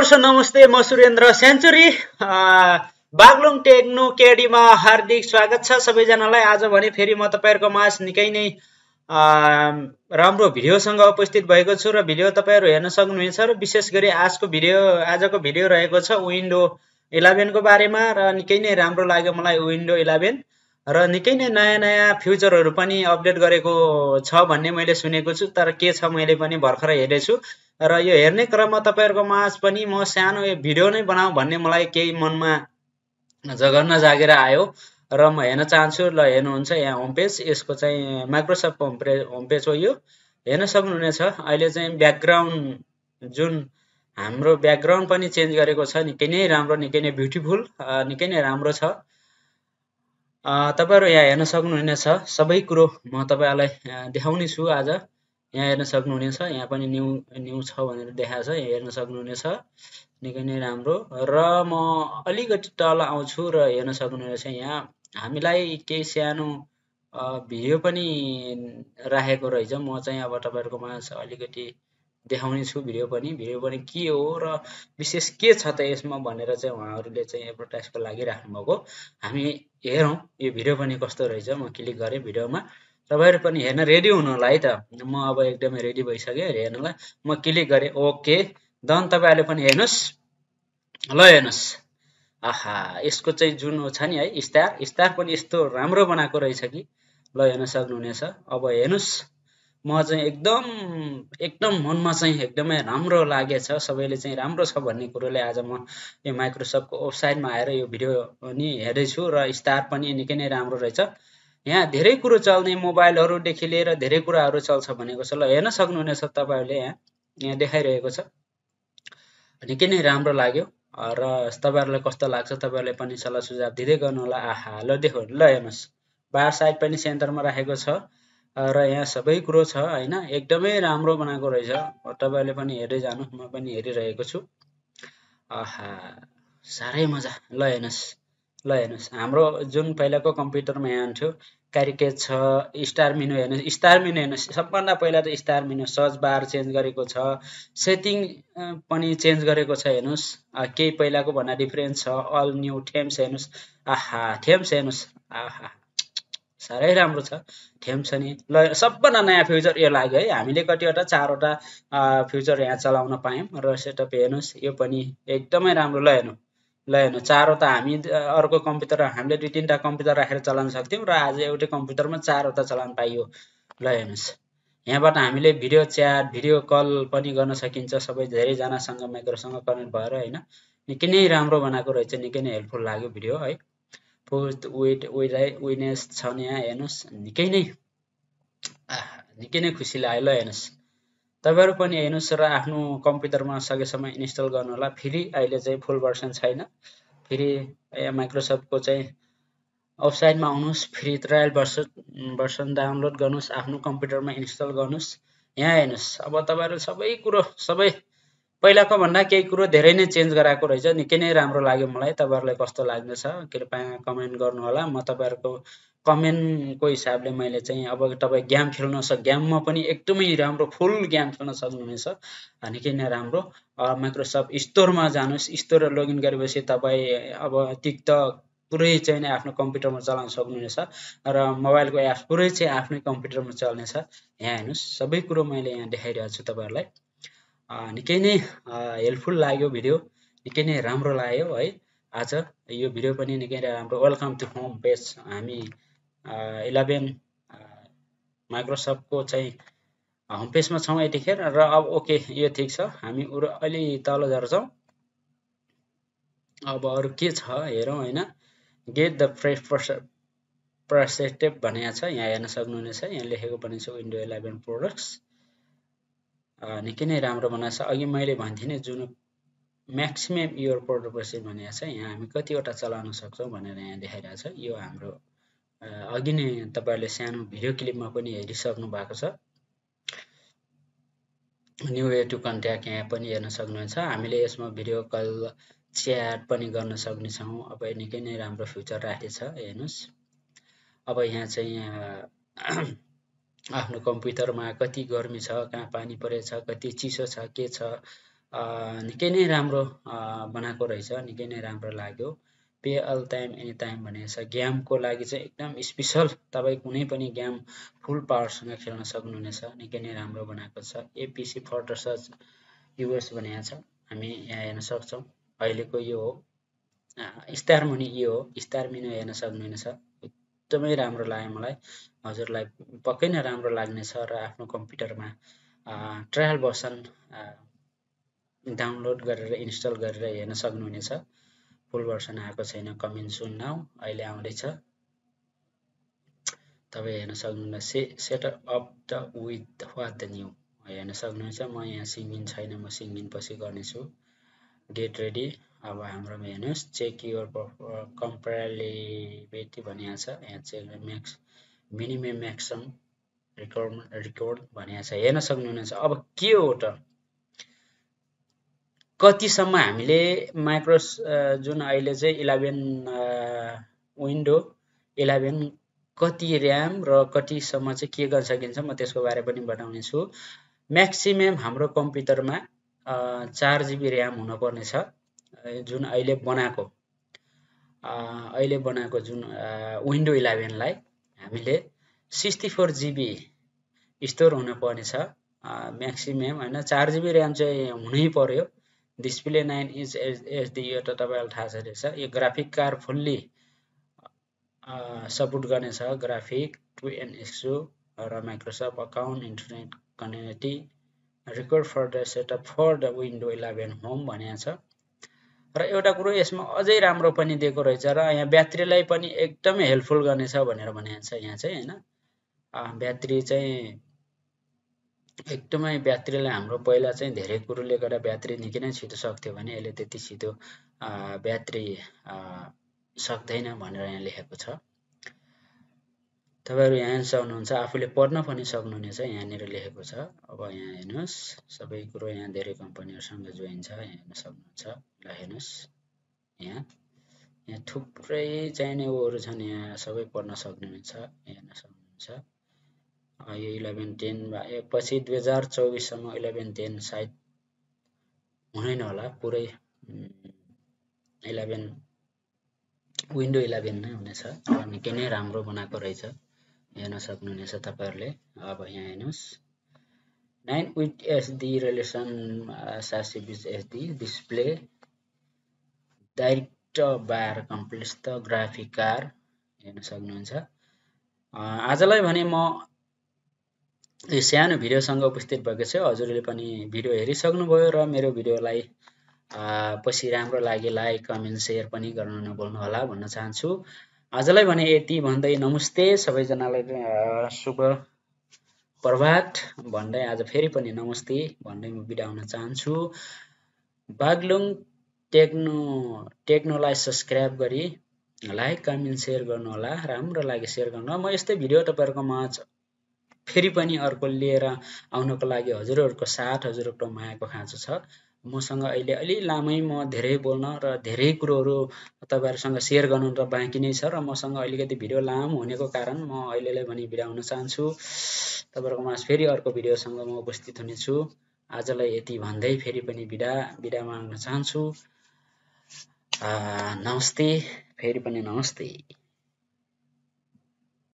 हजुरहरू नमस्ते म सुरेन्द्र सेन्चुरी बागलुङ टेक्नु केडीमा हार्दिक स्वागत छ सबैजनालाई आज भने फेरि म तपाईँहरूको मास निकै नै राम्रो भिडियोसँग उपस्थित भएको छु र भिडियो तपाईँहरू हेर्न सक्नुहुनेछ र विशेष गरी आजको भिडियो आजको भिडियो रहेको छ विन्डो इलेभेनको बारेमा र निकै नै राम्रो लाग्यो मलाई विन्डो इलेभेन र निकै नै नयाँ नयाँ फ्युचरहरू पनि अपडेट गरेको छ भन्ने मैले सुनेको छु तर के छ मैले पनि भर्खर हेरेछु र यो हेर्ने क्रममा तपाईँहरूको माझ पनि म सानो यो भिडियो नै बनाऊ भन्ने मलाई केही मनमा जगर्न जागेर आयो र म हेर्न चाहन्छु ल हेर्नुहुन्छ यहाँ होम पेज यसको चाहिँ माइक्रोसफ्ट होम पे होम पेज हो यो हेर्न सक्नुहुनेछ अहिले चाहिँ ब्याकग्राउन्ड जुन हाम्रो ब्याकग्राउन्ड पनि चेन्ज गरेको छ निकै नै राम्रो निकै नै ब्युटिफुल निकै नै राम्रो छ तपाईँहरू यहाँ हेर्न सक्नुहुनेछ सबै कुरो म तपाईँहरूलाई देखाउने छु आज यहाँ हेर्न सक्नुहुनेछ यहाँ पनि न्यु न्यु छ भनेर देखाएको छ हेर्न सक्नुहुनेछ निकै नै राम्रो र म अलिकति तल आउँछु र हेर्न सक्नुहुनेछ यहाँ हामीलाई केही सानो भिडियो पनि राखेको रहेछ म चाहिँ अब तपाईँहरूकोमा अलिकति देखाउने छु भिडियो पनि भिडियो पनि के हो र विशेष के छ त यसमा भनेर चाहिँ उहाँहरूले चाहिँ एडभर्टाइजको लागि राख्नुभएको हामी हेरौँ यो भिडियो पनि कस्तो रहेछ म क्लिक गरेँ भिडियोमा तपाईँहरू पनि हेर्न रेडी हुनु होला है त म अब एकदमै रेडी भइसकेँ हेर्नुलाई म क्लिक गरेँ ओके दन तपाईँहरूले पनि हेर्नुहोस् ल हेर्नुहोस् आहा यसको चाहिँ जुन छ नि है स्टार स्टार पनि यस्तो राम्रो बनाएको रहेछ कि ल हेर्न सक्नुहुनेछ अब हेर्नुहोस् म चाहिँ एकदम एकदम मनमा चाहिँ एकदमै राम्रो लागेछ सबैले चाहिँ राम्रो छ भन्ने कुरोले आज म यो माइक्रोसफ्टको वेबसाइटमा आएर यो भिडियो पनि हेर्दैछु र स्टार पनि निकै नै राम्रो रहेछ यहाँ धेरै कुरो चल्ने मोबाइलहरूदेखि लिएर धेरै कुराहरू चल्छ भनेको छ ल हेर्न सक्नुहुनेछ तपाईँहरूले यहाँ यहाँ देखाइरहेको छ निकै नै राम्रो लाग्यो र तपाईँहरूलाई कस्तो लाग्छ तपाईँहरूले पनि सल्लाह सुझाव दिँदै गर्नु होला आहा ल देखो ल हेर्नुहोस् बार साइड पनि सेन्टरमा राखेको छ र यहाँ सबै कुरो छ होइन एकदमै राम्रो बनाएको रहेछ तपाईँहरूले पनि हेर्दै जानु म पनि हेरिरहेको छु आहा साह्रै मजा ल हेर्नुहोस् ल हेर्नुहोस् हाम्रो जुन पहिलाको कम्प्युटरमा हेर्नुहुन्थ्यो क्यारिकेट छ स्टार मिनु हेर्नुहोस् स्टार मिनु हेर्नुहोस् सबभन्दा पहिला त start menu search bar change गरेको छ सेटिङ पनि चेन्ज गरेको छ हेर्नुहोस् केही पहिलाको भन्दा डिफ्रेन्स छ अल न्यू थेम्स हेर्नुहोस् आहा थेम्स हेर्नुहोस् आहा साह्रै राम्रो छ छ नि ल सबभन्दा नयाँ फ्युचर यो लाग्यो है हामीले कतिवटा चारवटा फ्युचर यहाँ चलाउन पायौँ र सेटअप हेर्नुहोस् यो पनि एकदमै राम्रो ल हेर्नु ल हेर्नु चारवटा हामी अर्को कम्प्युटर हामीले दुई तिनवटा कम्प्युटर राखेर चलाउन सक्थ्यौँ र आज एउटै कम्प्युटरमा चारवटा चलाउन पाइयो ल हेर्नुहोस् यहाँबाट हामीले भिडियो च्याट भिडियो कल पनि गर्न सकिन्छ सबै धेरैजनासँग माइक्रोसँग कनेक्ट भएर होइन निकै नै राम्रो बनाएको रहेछ निकै नै हेल्पफुल लाग्यो भिडियो है फोर्थ वेट वेलाई वेनेस छ यहाँ हेर्नुहोस् निकै नै निकै नै खुसी लाग्यो ल हेर्नुहोस् तपाईँहरू पनि हेर्नुहोस् र आफ्नो कम्प्युटरमा सकेसम्म इन्स्टल गर्नु होला फेरि अहिले चाहिँ फुल भर्सन छैन फेरि माइक्रोसफ्टको चाहिँ वेबसाइटमा आउनुहोस् free trial version version download गर्नुहोस् आफ्नो कम्प्युटरमा इन्स्टल गर्नुहोस् यहाँ हेर्नुहोस् अब तपाईँहरू सबै कुरो सबै पहिलाको भन्दा केही कुरो धेरै नै चेन्ज गराएको रहेछ निकै नै राम्रो लाग्यो मलाई तपाईँहरूलाई कस्तो लाग्दछ कृपया कमेन्ट गर्नुहोला म तपाईँहरूको कमेन्टको हिसाबले मैले चाहिँ अब तपाईँ गेम खेल्न सक् गेममा पनि एकदमै राम्रो फुल गेम खेल्न सक्नुहुनेछ निकै नै राम्रो माइक्रोसफ्ट स्टोरमा जानुहोस् स्टोर लगइन गरेपछि तपाईँ अब तिक्त पुरै चाहिँ आफ्नो कम्प्युटरमा चलाउन सक्नुहुनेछ र मोबाइलको एप्स पुरै चाहिँ आफ्नै कम्प्युटरमा चल्नेछ यहाँ हेर्नुहोस् सबै कुरो मैले यहाँ देखाइरहेको छु तपाईँहरूलाई निकै नै हेल्पफुल लाग्यो भिडियो निकै नै राम्रो लाग्यो है आज यो भिडियो पनि निकै राम्रो वेलकम टु होम पेज हामी इलेभेन माइक्रोसफ्टको चाहिँ होम पेजमा छौँ यतिखेर र अब ओके यो ठिक छ हामी उ अहिले तल झर्छौँ अब अरू के छ हेरौँ होइन गेट द फ्रेस प्रसेटेप भनेको छ यहाँ हेर्न सक्नुहुनेछ यहाँ लेखेको पनि छ विन्डो इलेभेन प्रोडक्ट्स निकै नै राम्रो बनाएको छ अघि मैले भन्थेँ नि जुन म्याक्सिमम् यो प्रोडक्ट भनेको छ यहाँ हामी कतिवटा चलाउन सक्छौँ भनेर यहाँ देखाइरहेको छ यो हाम्रो अघि नै तपाईँहरूले सानो भिडियो क्लिपमा पनि हेरिसक्नु भएको छ न्यु वे टु कन्ट्याक्ट यहाँ पनि हेर्न सक्नुहुन्छ हामीले यसमा भिडियो कल च्याट पनि गर्न सक्नेछौँ अब निकै नै राम्रो फ्युचर राखेछ हेर्नुहोस् अब यहाँ चाहिँ आफ्नो कम्प्युटरमा कति गर्मी छ कहाँ पानी परेछ कति चिसो छ के छ निकै नै राम्रो बनाएको रहेछ निकै नै राम्रो लाग्यो pay all time any time भनेको छ गेमको लागि चाहिँ एकदम स्पेसल तपाईँ कुनै पनि गेम फुल पावरसँग खेल्न सक्नुहुनेछ निकै नै राम्रो बनाएको छ एपिसी फर्टर सर्च युएस भनेको छ हामी यहाँ हेर्न सक्छौँ अहिलेको यो हो स्टार मुनि यो हो स्टार मिनो हेर्न सक्नुहुनेछ एकदमै राम्रो लाग्यो मलाई हजुरलाई पक्कै नै राम्रो लाग्नेछ र आफ्नो कम्प्युटरमा ट्रायल भर्सन डाउनलोड गरेर इन्स्टल गरेर हेर्न सक्नुहुनेछ फुल भर्सन आएको छैन कमिन सुन नाउ अहिले आउँदैछ तपाईँ हेर्न सक्नुहुन्छ say set up the with what the new हेर्न सक्नुहुन्छ म यहाँ सिङ्गिङ छैन म सिङ्गिङ पछि गर्नेछु गेट रेडी अब हाम्रोमा हेर्नुहोस् चेक युर कम्पेरिलिभिटी भनिएको छ यहाँ check max minimum maximum required required भनिएको छ हेर्न सक्नुहुनेछ अब के हो त कतिसम्म हामीले माइक्रोस जुन अहिले चाहिँ इलेभेन विन्डो इलेभेन कति ऱ्याम र कतिसम्म चाहिँ के गर्न सकिन्छ म त्यसको बारे पनि बताउने छु म्याक्सिमम् हाम्रो कम्प्युटरमा चार जिबी ऱ्याम हुनुपर्ने छ जुन अहिले बनाएको अहिले बनाएको जुन विन्डो इलेभेनलाई हामीले सिक्सटी फोर जिबी स्टोर हुनुपर्ने छ म्याक्सिमम् होइन चार जिबी ऱ्याम चाहिँ हुनै पर्यो display nine inch edge H HD यो त तपाईँलाई थाहा छ रहेछ यो ग्राफिक कार फुल्ली सपोर्ट गर्नेछ ग्राफिक टु एन एक्सु र Microsoft account internet connectivity required for the setup for the window eleven home भनेको छ र एउटा कुरो यसमा अझै राम्रो पनि दिएको रहेछ र यहाँ ब्याट्रीलाई पनि एकदमै हेल्पफुल गर्नेछ भनेर भनिएको छ यहाँ चाहिँ होइन ब्याट्री चाहिँ एकदमै ब्याट्रीलाई हाम्रो पहिला चाहिँ धेरै कुरोले गर्दा ब्याट्री निकै नै छिटो सक्थ्यो भने अहिले त्यति छिटो ब्याट्री सक्दैन भनेर यहाँ लेखेको छ तपाईँहरू यहाँ हेर्न सक्नुहुन्छ आफूले पढ्न पनि सक्नुहुनेछ यहाँनिर लेखेको छ अब यहाँ हेर्नुहोस् सबै कुरो यहाँ धेरै कम्पनीहरूसँग जोइन यहाँ हेर्न सक्नुहुन्छ ल हेर्नुहोस् यहाँ यहाँ थुप्रै चाहिने ऊहरू छन् यहाँ सबै पढ्न सक्नुहुनेछ हेर्न सक्नुहुन्छ यो इलेभेन भए पछि दुई हजार चौबिससम्म इलेभेन टेन सायद हुँदैन होला पुरै इलेभेन विन्डो इलेभेन नै हुनेछ निकै नै राम्रो बनाएको रहेछ हेर्न सक्नुहुनेछ तपाईँहरूले अब यहाँ हेर्नुहोस् नाइन विथ एसडी रिलेसन सासी बिच SD display direct bar complex त ग्राफिक कार हेर्न सक्नुहुन्छ आजलाई भने म यो सानो भिडियोसँग उपस्थित भएको छ हजुरले पनि भिडियो हेरिसक्नुभयो र मेरो भिडियोलाई पछि राम्रो लागि लाइक कमेन्ट सेयर पनि गर्न नभुल्नु होला भन्न चाहन्छु आजलाई भने यति भन्दै नमस्ते सबैजनालाई शुभ प्रभात भन्दै आज फेरि पनि नमस्ते भन्दै म बिदा हुन चाहन्छु बागलुङ टेक्नो टेक्नोलाई सब्सक्राइब गरी लाइक कमेन्ट सेयर गर्नुहोला राम्रो लाग्यो सेयर गर्नु म यस्तै भिडियो तपाईँहरूकोमा फेरि पनि अर्को लिएर आउनको लागि हजुरहरूको साथ हजुरहरूको मायाको खाँचो छ मसँग अहिले अलि लामै म धेरै बोल्न र धेरै कुरोहरू तपाईँहरूसँग सेयर गर्नु र बाँकी नै छ र मसँग अलिकति भिडियो लामो हुनेको कारण म अहिलेलाई बिदा बिराउन चाहन्छु तपाईँहरूकोमा फेरि अर्को भिडियोसँग म उपस्थित हुनेछु आजलाई यति भन्दै फेरि पनि बिदा बिदा माग्न चाहन्छु नमस्ते फेरि पनि नमस्ते